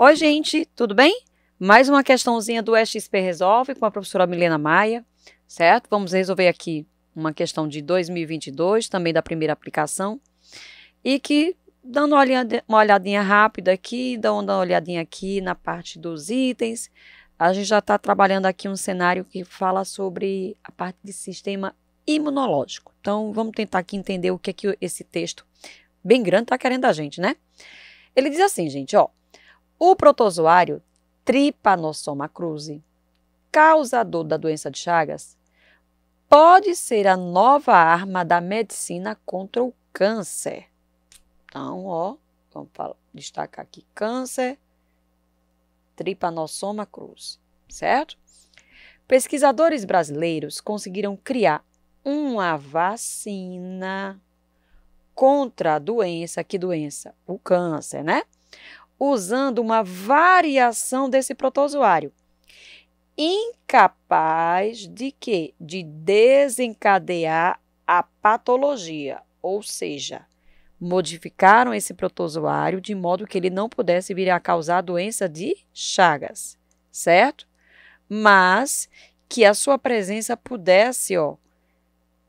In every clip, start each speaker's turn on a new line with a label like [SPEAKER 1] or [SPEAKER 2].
[SPEAKER 1] Oi, gente, tudo bem? Mais uma questãozinha do XP Resolve com a professora Milena Maia, certo? Vamos resolver aqui uma questão de 2022, também da primeira aplicação, e que, dando uma olhadinha, uma olhadinha rápida aqui, dando uma olhadinha aqui na parte dos itens, a gente já está trabalhando aqui um cenário que fala sobre a parte de sistema imunológico. Então, vamos tentar aqui entender o que é que esse texto bem grande está querendo da gente, né? Ele diz assim, gente, ó, o protozoário Trypanosoma cruzi, causador da doença de Chagas, pode ser a nova arma da medicina contra o câncer. Então, ó, vamos destacar aqui câncer, Trypanosoma cruzi, certo? Pesquisadores brasileiros conseguiram criar uma vacina contra a doença, que doença? O câncer, né? usando uma variação desse protozoário, incapaz de que de desencadear a patologia, ou seja, modificaram esse protozoário de modo que ele não pudesse vir a causar a doença de Chagas, certo? Mas que a sua presença pudesse ó,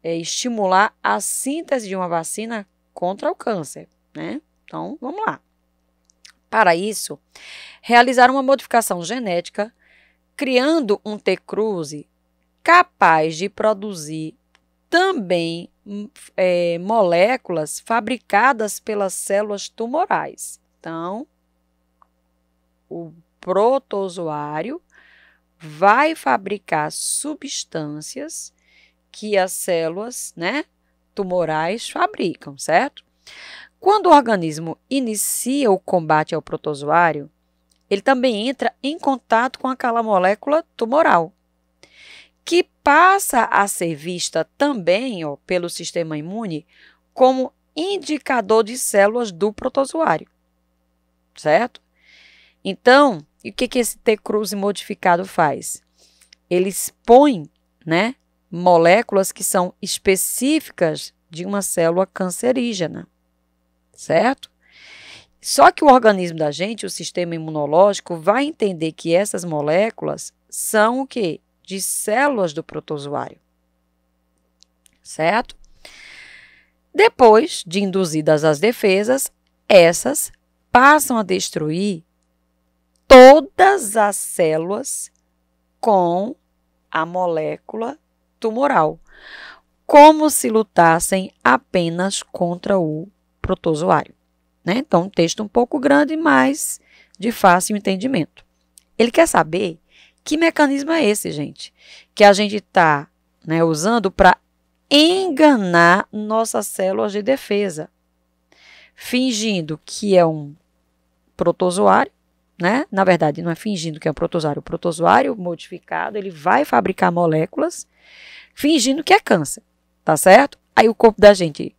[SPEAKER 1] é, estimular a síntese de uma vacina contra o câncer, né? Então, vamos lá. Para isso, realizaram uma modificação genética, criando um T-Cruz capaz de produzir também hum, é, moléculas fabricadas pelas células tumorais. Então, o protozoário vai fabricar substâncias que as células né, tumorais fabricam, certo? Quando o organismo inicia o combate ao protozoário, ele também entra em contato com aquela molécula tumoral, que passa a ser vista também ó, pelo sistema imune como indicador de células do protozoário, certo? Então, o que, que esse t cruz modificado faz? Ele expõe né, moléculas que são específicas de uma célula cancerígena certo? Só que o organismo da gente, o sistema imunológico, vai entender que essas moléculas são o quê? De células do protozoário, certo? Depois de induzidas as defesas, essas passam a destruir todas as células com a molécula tumoral, como se lutassem apenas contra o protozoário. Né? Então, um texto um pouco grande, mas de fácil entendimento. Ele quer saber que mecanismo é esse, gente, que a gente está né, usando para enganar nossas células de defesa, fingindo que é um protozoário, né? Na verdade, não é fingindo que é um protozoário. O protozoário modificado, ele vai fabricar moléculas fingindo que é câncer, tá certo? Aí o corpo da gente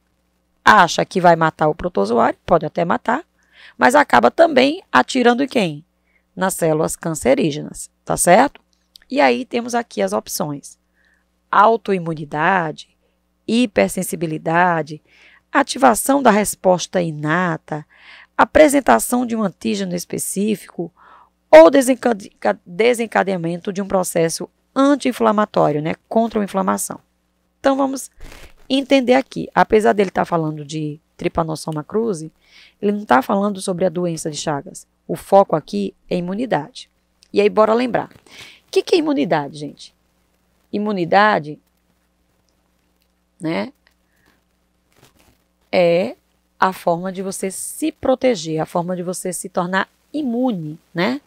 [SPEAKER 1] acha que vai matar o protozoário, pode até matar, mas acaba também atirando em quem? Nas células cancerígenas, tá certo? E aí temos aqui as opções: autoimunidade, hipersensibilidade, ativação da resposta inata, apresentação de um antígeno específico ou desencadeamento de um processo anti-inflamatório, né, contra a inflamação. Então vamos entender aqui, apesar dele estar tá falando de tripanossoma cruzi, ele não está falando sobre a doença de Chagas. O foco aqui é imunidade. E aí, bora lembrar. O que, que é imunidade, gente? Imunidade, né, é a forma de você se proteger, a forma de você se tornar imune, né?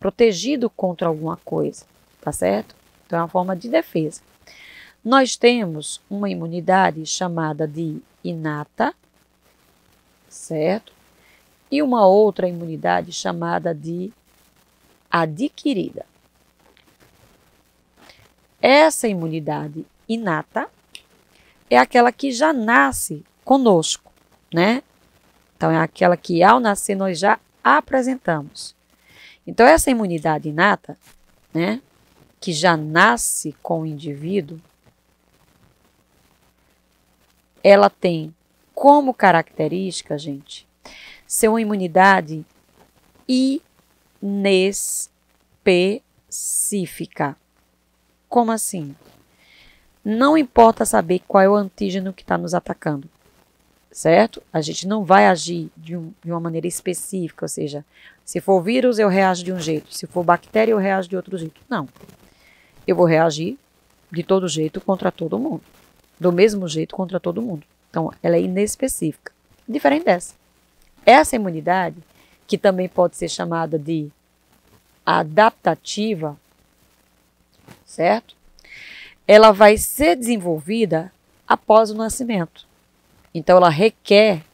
[SPEAKER 1] Protegido contra alguma coisa, tá certo? Então é uma forma de defesa. Nós temos uma imunidade chamada de inata, certo? E uma outra imunidade chamada de adquirida. Essa imunidade inata é aquela que já nasce conosco, né? Então é aquela que ao nascer nós já apresentamos. Então essa imunidade inata, né, que já nasce com o indivíduo, ela tem como característica, gente, ser uma imunidade inespecífica. Como assim? Não importa saber qual é o antígeno que está nos atacando, certo? A gente não vai agir de, um, de, uma maneira específica, ou seja, se for vírus, eu reajo de um jeito, se for bactéria, eu reajo de outro jeito. Não. Eu vou reagir de todo jeito contra todo mundo do mesmo jeito contra todo mundo. Então, ela é inespecífica. Diferente dessa. Essa imunidade, que também pode ser chamada de adaptativa, certo? Ela vai ser desenvolvida após o nascimento. Então, ela requer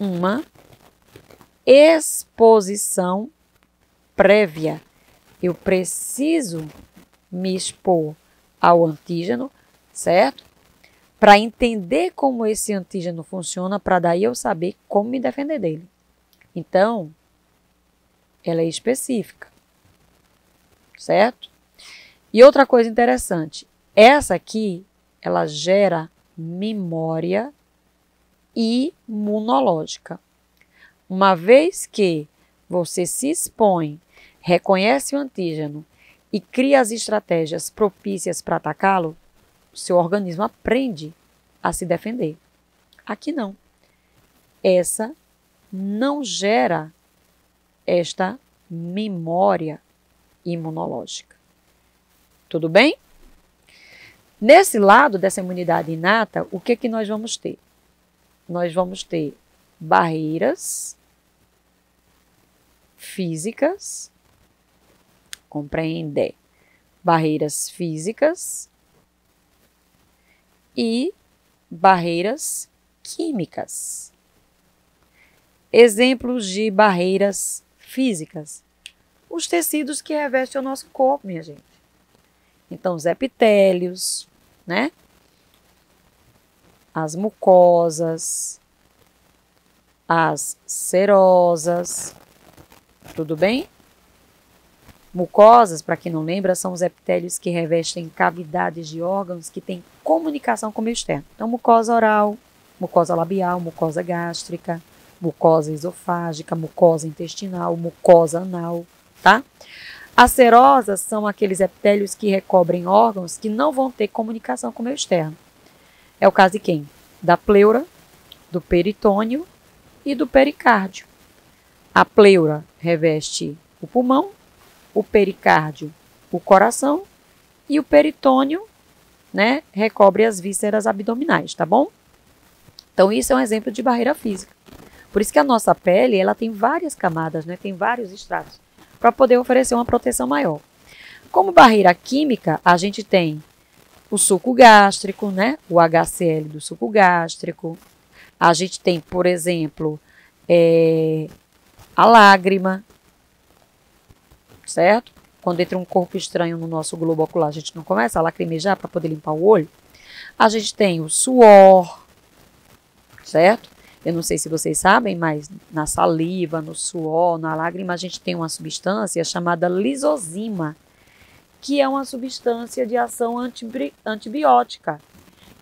[SPEAKER 1] uma exposição prévia. Eu preciso me expor ao antígeno certo? Para entender como esse antígeno funciona, para daí eu saber como me defender dele. Então, ela é específica, certo? E outra coisa interessante, essa aqui, ela gera memória imunológica. Uma vez que você se expõe, reconhece o antígeno e cria as estratégias propícias para atacá-lo, seu organismo aprende a se defender. Aqui não. Essa não gera esta memória imunológica. Tudo bem? Nesse lado dessa imunidade inata, o que é que nós vamos ter? Nós vamos ter barreiras físicas, compreende barreiras físicas e barreiras químicas. Exemplos de barreiras físicas. Os tecidos que revestem o nosso corpo, minha gente. Então, os epitélios, né? As mucosas, as serosas, tudo bem? Mucosas, para quem não lembra, são os epitélios que revestem cavidades de órgãos que têm comunicação com o meio externo. Então, mucosa oral, mucosa labial, mucosa gástrica, mucosa esofágica, mucosa intestinal, mucosa anal, tá? As serosas são aqueles epitélios que recobrem órgãos que não vão ter comunicação com o meio externo. É o caso de quem? Da pleura, do peritônio e do pericárdio. A pleura reveste o pulmão o pericárdio, o coração, e o peritônio, né, recobre as vísceras abdominais, tá bom? Então isso é um exemplo de barreira física. Por isso que a nossa pele, ela tem várias camadas, né, tem vários estratos para poder oferecer uma proteção maior. Como barreira química, a gente tem o suco gástrico, né, o HCl do suco gástrico. A gente tem, por exemplo, é, a lágrima, certo? Quando entra um corpo estranho no nosso globo ocular, a gente não começa a lacrimejar para poder limpar o olho? A gente tem o suor, certo? Eu não sei se vocês sabem, mas na saliva, no suor, na lágrima, a gente tem uma substância chamada lisozima, que é uma substância de ação antibiótica.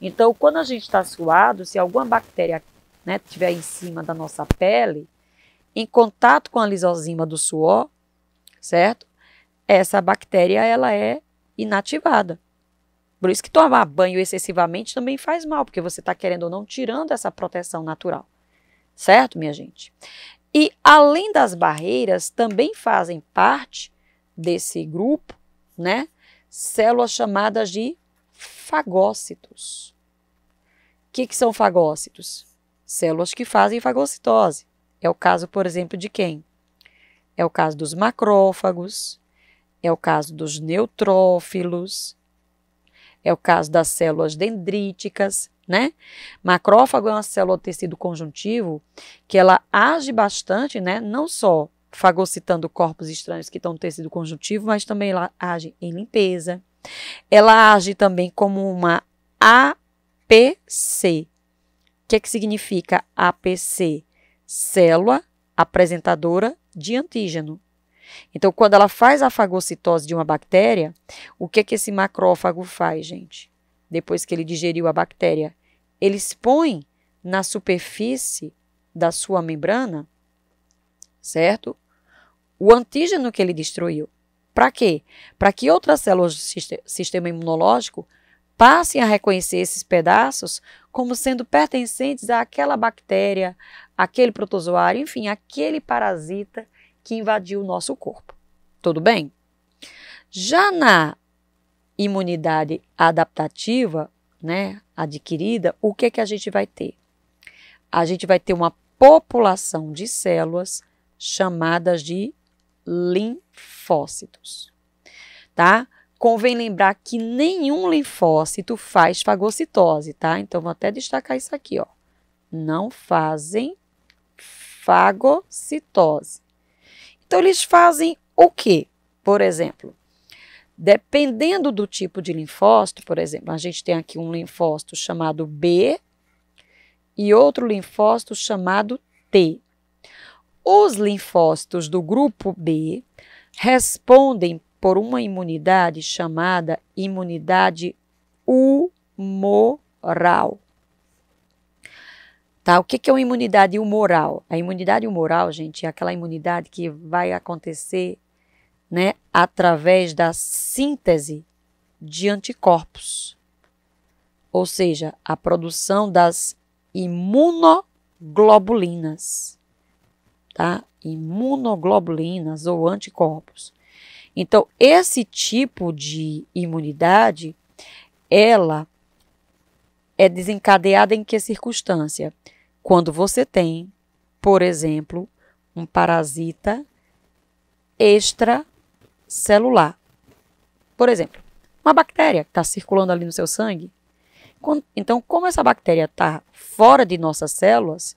[SPEAKER 1] Então, quando a gente está suado, se alguma bactéria né, tiver em cima da nossa pele, em contato com a lisozima do suor, certo? Essa bactéria ela é inativada. Por isso que tomar banho excessivamente também faz mal, porque você está querendo ou não tirando essa proteção natural, certo, minha gente? E além das barreiras, também fazem parte desse grupo, né? Células chamadas de fagócitos. O que, que são fagócitos? Células que fazem fagocitose. É o caso, por exemplo, de quem? É o caso dos macrófagos, é o caso dos neutrófilos, é o caso das células dendríticas, né? Macrófago é uma célula tecido conjuntivo que ela age bastante, né? Não só fagocitando corpos estranhos que estão no tecido conjuntivo, mas também ela age em limpeza. Ela age também como uma APC. O que, é que significa APC? Célula apresentadora de antígeno. Então, quando ela faz a fagocitose de uma bactéria, o que é que esse macrófago faz, gente? Depois que ele digeriu a bactéria, ele expõe na superfície da sua membrana, certo? O antígeno que ele destruiu. Para quê? Para que outras células do sistema imunológico passem a reconhecer esses pedaços como sendo pertencentes àquela bactéria, aquele protozoário, enfim, aquele parasita que invadiu o nosso corpo. Tudo bem? Já na imunidade adaptativa, né, adquirida, o que é que a gente vai ter? A gente vai ter uma população de células chamadas de linfócitos, tá? Convém lembrar que nenhum linfócito faz fagocitose, tá? Então, vou até destacar isso aqui, ó. Não fazem fagocitose. Então, eles fazem o quê? Por exemplo, dependendo do tipo de linfócito, por exemplo, a gente tem aqui um linfócito chamado B e outro linfócito chamado T. Os linfócitos do grupo B respondem por uma imunidade chamada imunidade humoral. Tá? O que, é uma imunidade humoral? A imunidade humoral, gente, é aquela imunidade que vai acontecer né, através da síntese de anticorpos, ou seja, a produção das imunoglobulinas, tá? Imunoglobulinas ou anticorpos. Então, esse tipo de imunidade, ela é desencadeada em que circunstância? Quando você tem, por exemplo, um parasita extracelular. Por exemplo, uma bactéria que está circulando ali no seu sangue. Então, como essa bactéria está fora de nossas células,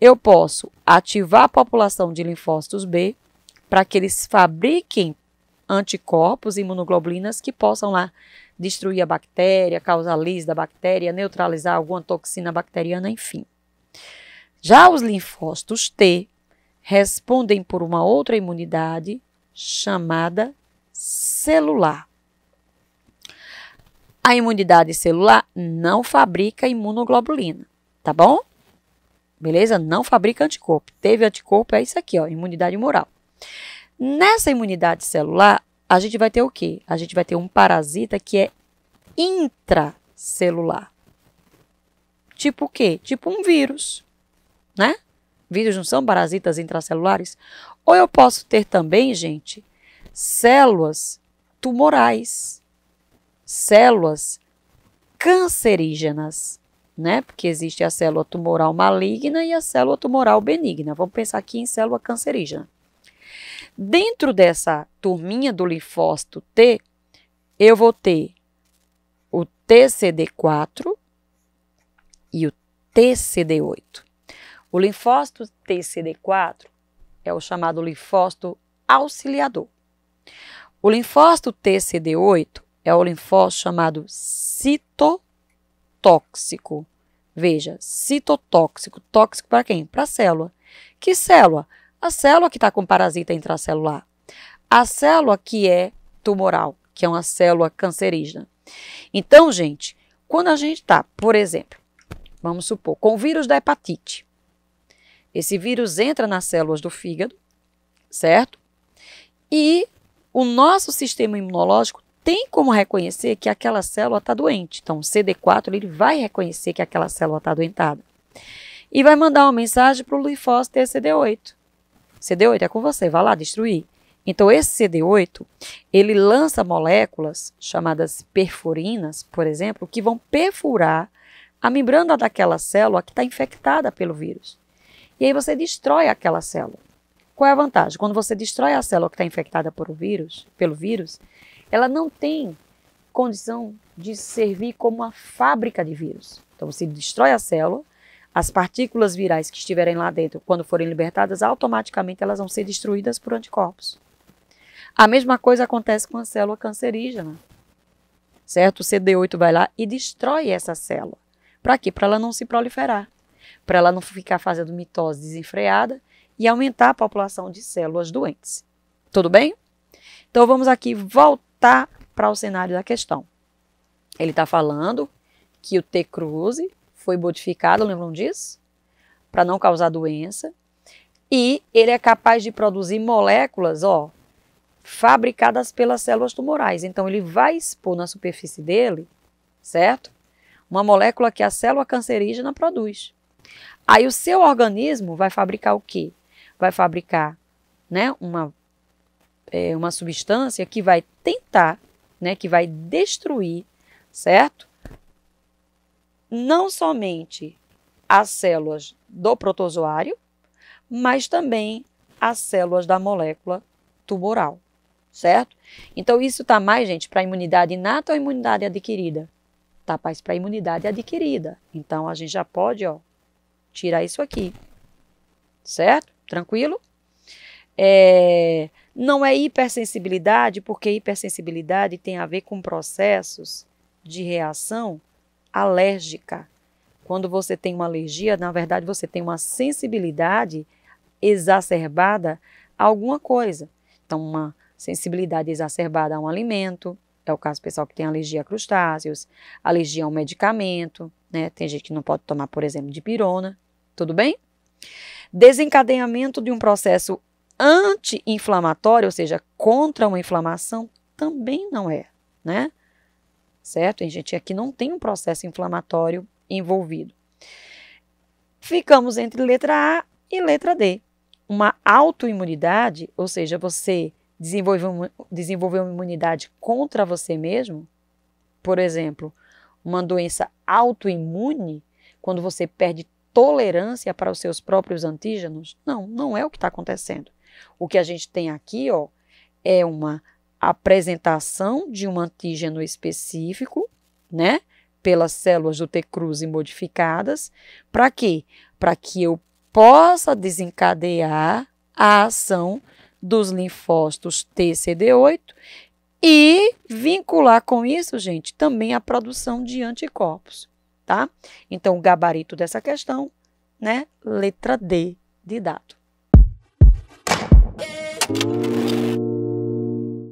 [SPEAKER 1] eu posso ativar a população de linfócitos B para que eles fabriquem anticorpos, imunoglobulinas, que possam lá destruir a bactéria, causar lise da bactéria, neutralizar alguma toxina bacteriana, enfim. Já os linfócitos T respondem por uma outra imunidade chamada celular. A imunidade celular não fabrica imunoglobulina, tá bom? Beleza? Não fabrica anticorpo. Teve anticorpo, é isso aqui, ó, imunidade moral. Nessa imunidade celular, a gente vai ter o quê? A gente vai ter um parasita que é intracelular. Tipo o quê? Tipo um vírus, né? Vírus não são parasitas intracelulares? Ou eu posso ter também, gente, células tumorais, células cancerígenas, né? Porque existe a célula tumoral maligna e a célula tumoral benigna. Vamos pensar aqui em célula cancerígena. Dentro dessa turminha do linfócito T, eu vou ter o TCD4 e o TCD8. O linfócito TCD4 é o chamado linfócito auxiliador. O linfócito TCD8 é o linfócito chamado citotóxico. Veja, citotóxico, tóxico para quem? Para a célula. Que célula? A célula que está com parasita intracelular. A célula que é tumoral, que é uma célula cancerígena. Então, gente, quando a gente está, por exemplo, vamos supor, com o vírus da hepatite. Esse vírus entra nas células do fígado, certo? E o nosso sistema imunológico tem como reconhecer que aquela célula está doente. Então, o CD4 ele vai reconhecer que aquela célula está doentada. E vai mandar uma mensagem para o linfócito CD 8 CD8 é com você, vá lá destruir. Então, esse CD8, ele lança moléculas chamadas perfurinas, por exemplo, que vão perfurar a membrana daquela célula que está infectada pelo vírus. E aí você destrói aquela célula. Qual é a vantagem? Quando você destrói a célula que está infectada por vírus, pelo vírus, ela não tem condição de servir como uma fábrica de vírus. Então, você destrói a célula, as partículas virais que estiverem lá dentro, quando forem libertadas, automaticamente elas vão ser destruídas por anticorpos. A mesma coisa acontece com a célula cancerígena. Certo? O CD8 vai lá e destrói essa célula. Para quê? Para ela não se proliferar. Para ela não ficar fazendo mitose desenfreada e aumentar a população de células doentes. Tudo bem? Então vamos aqui voltar para o cenário da questão. Ele está falando que o T. cruze foi modificado, lembram disso? Para não causar doença. E ele é capaz de produzir moléculas, ó, fabricadas pelas células tumorais. Então ele vai expor na superfície dele, certo? Uma molécula que a célula cancerígena produz. Aí o seu organismo vai fabricar o quê? Vai fabricar, né, uma é, uma substância que vai tentar, né, que vai destruir, certo? não somente as células do protozoário, mas também as células da molécula tumoral, certo? Então isso está mais, gente, para imunidade inata ou imunidade adquirida? Tá mais para imunidade adquirida. Então a gente já pode, ó, tirar isso aqui, certo? Tranquilo? É, não é hipersensibilidade, porque hipersensibilidade tem a ver com processos de reação alérgica. Quando você tem uma alergia, na verdade você tem uma sensibilidade exacerbada a alguma coisa. Então, uma sensibilidade exacerbada a um alimento, é o caso pessoal que tem alergia a crustáceos, alergia a um medicamento, né? Tem gente que não pode tomar, por exemplo, de pirona, tudo bem? Desencadeamento de um processo anti-inflamatório, ou seja, contra uma inflamação, também não é, né? certo? A gente aqui não tem um processo inflamatório envolvido. Ficamos entre letra A e letra D. Uma autoimunidade, ou seja, você desenvolveu, desenvolveu uma imunidade contra você mesmo, por exemplo, uma doença autoimune, quando você perde tolerância para os seus próprios antígenos? Não, não é o que está acontecendo. O que a gente tem aqui ó, é uma apresentação de um antígeno específico, né, pelas células do T. cruzi modificadas, para quê? Para que eu possa desencadear a ação dos linfócitos TCD8 e vincular com isso, gente, também a produção de anticorpos, tá? Então, o gabarito dessa questão, né? Letra D de dado.